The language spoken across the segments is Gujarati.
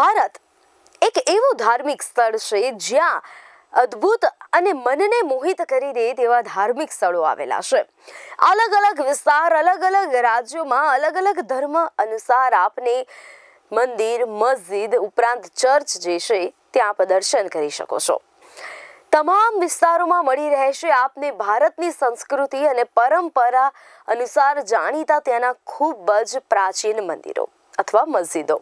ભારત એક એવું ધાર્મિક સ્થળ છે જ્યાં અદ્ભુત અને મનને મોહિત કરી દે તેવા ધાર્મિક સ્થળો આવેલા છે અલગ અલગ વિસ્તાર અલગ અલગ રાજ્યોમાં અલગ અલગ ધર્મ અનુસાર આપને મંદિર મસ્જિદ ઉપરાંત ચર્ચ જે છે ત્યાં પ્રદર્શન કરી શકો છો તમામ વિસ્તારોમાં મળી રહેશે આપને ભારતની સંસ્કૃતિ અને પરંપરા અનુસાર જાણીતા ત્યાંના ખૂબ જ પ્રાચીન મંદિરો અથવા મસ્જિદો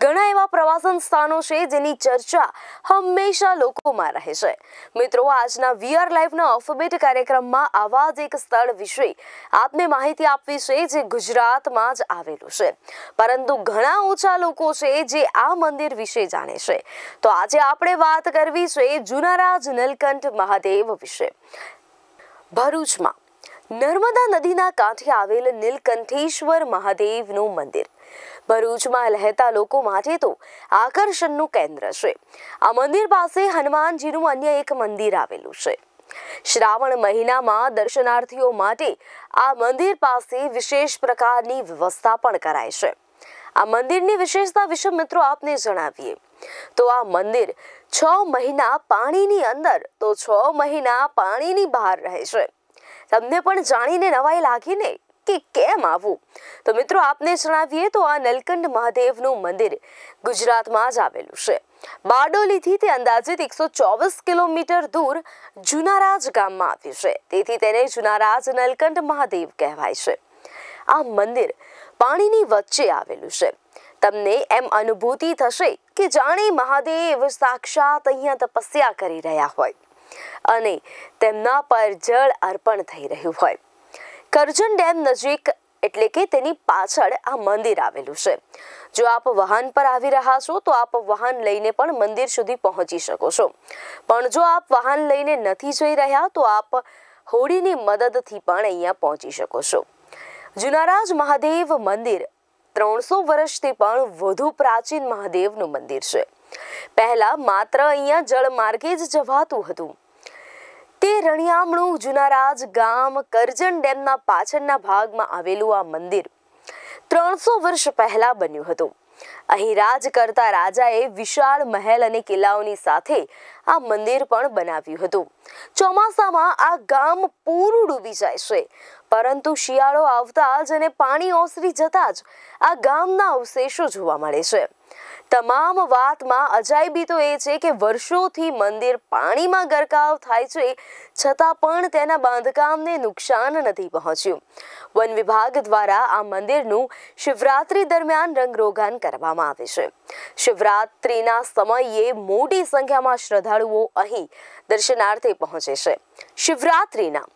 ઘણા એવા પ્રવાસન સ્થાનો છે જેની ચર્ચા હંમેશા લોકોમાં રહે છે મિત્રો આજના વીઆર લાઈફના ઓફબેટ કાર્યક્રમમાં આવા જ એક સ્થળ વિશે આપને માહિતી આપવી છે જે ગુજરાતમાં જ આવેલું છે પરંતુ ઘણા ઓછા લોકો છે જે આ મંદિર વિશે જાણે છે તો આજે આપણે વાત કરવી છે જુનારાજ નીલકંઠ મહાદેવ વિશે ભરૂચમાં નર્મદા નદીના કાંઠે આવેલ નીલકંઠેશ્વર મહાદેવનું મંદિર ભરૂચમાં લહેતા લોકો માટે તો આકર્ષણનું કેન્દ્ર છે આ મંદિર પાસે હનુમાનજીનું અન્ય એક મંદિર આવેલું છે શ્રાવણ મહિનામાં દર્શનાર્થીઓ માટે આ મંદિર પાસે વિશેષ પ્રકારની વ્યવસ્થા પણ કરાય છે આ મંદિરની વિશેષતા વિશે મિત્રો આપને જણાવીએ તો આ મંદિર છ મહિના પાણીની અંદર તો છ મહિના પાણીની બહાર રહે છે તમને પણ જાણીને નવાઈ લાગીને કે કેમ આવવું તો મિત્રો આપને જણાવીએ તો આ નલકંઠ મહાદેવનું મંદિર ગુજરાતમાં જ આવેલું છે બારડોલીથી તે અંદાજિત એકસો ચોવીસ કિલોમીટર દૂર જુનારાજ ગામમાં આવ્યું છે તેથી તેને જુનારાજ નલકંઠ મહાદેવ કહેવાય છે આ મંદિર પાણીની વચ્ચે આવેલું છે તમને એમ અનુભૂતિ થશે કે જાણે મહાદેવ સાક્ષાત અહીંયા તપસ્યા કરી રહ્યા હોય અને તેમના પર જળ અર્પણ થઈ રહ્યું હોય કરજણ ડેમ નજીક એટલે કે તેની પાછળ આ મંદિર આવેલું છે જો આપ વાહન પર આવી રહ્યા છો તો આપ વાહન લઈને પણ મંદિર સુધી પહોંચી શકો છો પણ જો આપ વાહન લઈને નથી જઈ રહ્યા તો આપ હોડીની મદદથી પણ અહીંયા પહોંચી શકો છો જુનારાજ મહાદેવ મંદિર ત્રણસો વર્ષથી પણ વધુ પ્રાચીન મહાદેવનું મંદિર છે પહેલા માત્ર અહીંયા જળ માર્ગે જ જવાતું હતું તે રણિયામણું જુનારાજ ગામ કરજણ ડેમના પાછળના ભાગમાં આવેલું આ મંદિર ત્રણસો વર્ષ પહેલા બન્યું હતું અહીં રાજ કરતા રાજાએ વિશાળ મહેલ અને કિલ્લાઓની સાથે આ મંદિર પણ બનાવ્યું હતું ચોમાસામાં આ ગામ પૂરું ડૂબી જાય છે પરંતુ શિયાળો આવતા જ અને પાણી ઓસરી જતા જ આ ગામના અવશેષો જોવા મળે છે તમામ વાતમાં અજાયબી તો એ છે કે વર્ષોથી મંદિર પાણીમાં ગરકાવ થાય છે છતાં પણ તેના બાંધકામને નુકસાન નથી પહોંચ્યું વન વિભાગ દ્વારા આ મંદિરનું શિવરાત્રી દરમિયાન રંગરોગાન કરવામાં આવે છે શિવરાત્રીના સમયે મોટી સંખ્યામાં શ્રદ્ધાળુઓ અહીં દર્શનાર્થે પહોંચે છે શિવરાત્રીના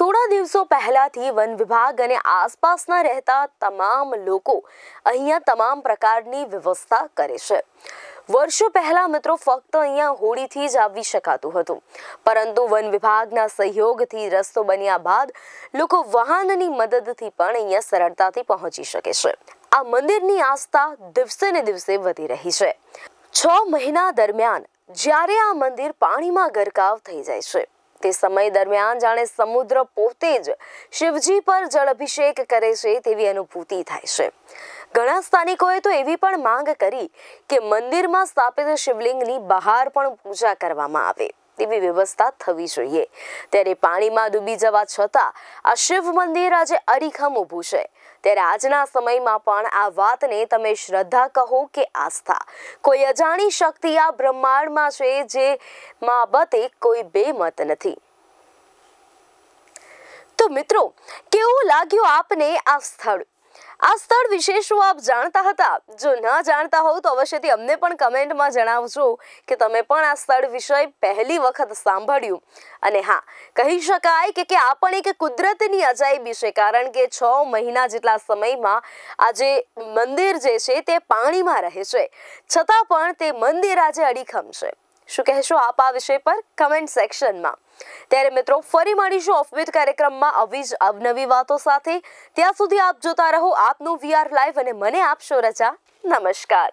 થોડા દિવસો પહેલાથી વન વિભાગ અને આસપાસના રહેતા તમામ લોકો અહીંયા તમામ પ્રકારની વ્યવસ્થા કરે છે વર્ષો પહેલા મિત્રો ફક્ત અહીંયા હોળીથી જ આવી શકાતું હતું પરંતુ વન વિભાગના સહયોગથી રસ્તો બન્યા બાદ લોકો વાહનની મદદથી પણ અહીંયા સરળતાથી પહોંચી શકે છે આ મંદિરની આસ્થા દિવસે ને દિવસે વધી રહી છે છ મહિના દરમિયાન જ્યારે આ મંદિર પાણીમાં ગરકાવ થઈ જાય છે તે સમય દરમિયાન જાણે સમુદ્ર પોતે જ શિવજી પર જળ અભિષેક કરે છે તેવી અનુભૂતિ થાય છે ઘણા સ્થાનિકોએ તો એવી પણ માંગ કરી કે મંદિરમાં સ્થાપિત શિવલિંગની બહાર પણ પૂજા કરવામાં આવે તેવી વ્યવસ્થા થવી જોઈએ ત્યારે પાણીમાં ડૂબી જવા છતાં આ શિવ મંદિર આજે અરીખમ ઊભું છે ત્યારે આજના સમયમાં પણ આ વાતને તમે શ્રદ્ધા કહો કે આસ્થા કોઈ અજાણી શક્તિ આ બ્રહ્માંડમાં છે જે મા બતે કોઈ બે મત નથી તો મિત્રો કેવું લાગ્યું આપને આ સ્થળ આ સ્થળ વિશે શું આપ જાણતા હતા જો ન જાણતા હોવ તો અવશ્યથી અમને પણ કમેન્ટમાં જણાવજો કે તમે પણ આ સ્થળ વિષય પહેલી વખત સાંભળ્યું અને હા કહી શકાય કે કે આ પણ એક કુદરતની અજાયબી છે કારણ કે છ મહિના જેટલા સમયમાં આજે મંદિર જે છે તે પાણીમાં રહે છે છતાં પણ તે મંદિર આજે અડીખમ છે શું કહેશો આપ આ વિષય પર કમેન્ટ સેક્શનમાં ત્યારે મિત્રો ફરી મળીશું ઓફબીટ કાર્યક્રમમાં આવી જ અવનવી વાતો સાથે ત્યાં સુધી આપ જોતા રહો આપનું વીઆર લાઈવ અને મને આપશો રજા નમસ્કાર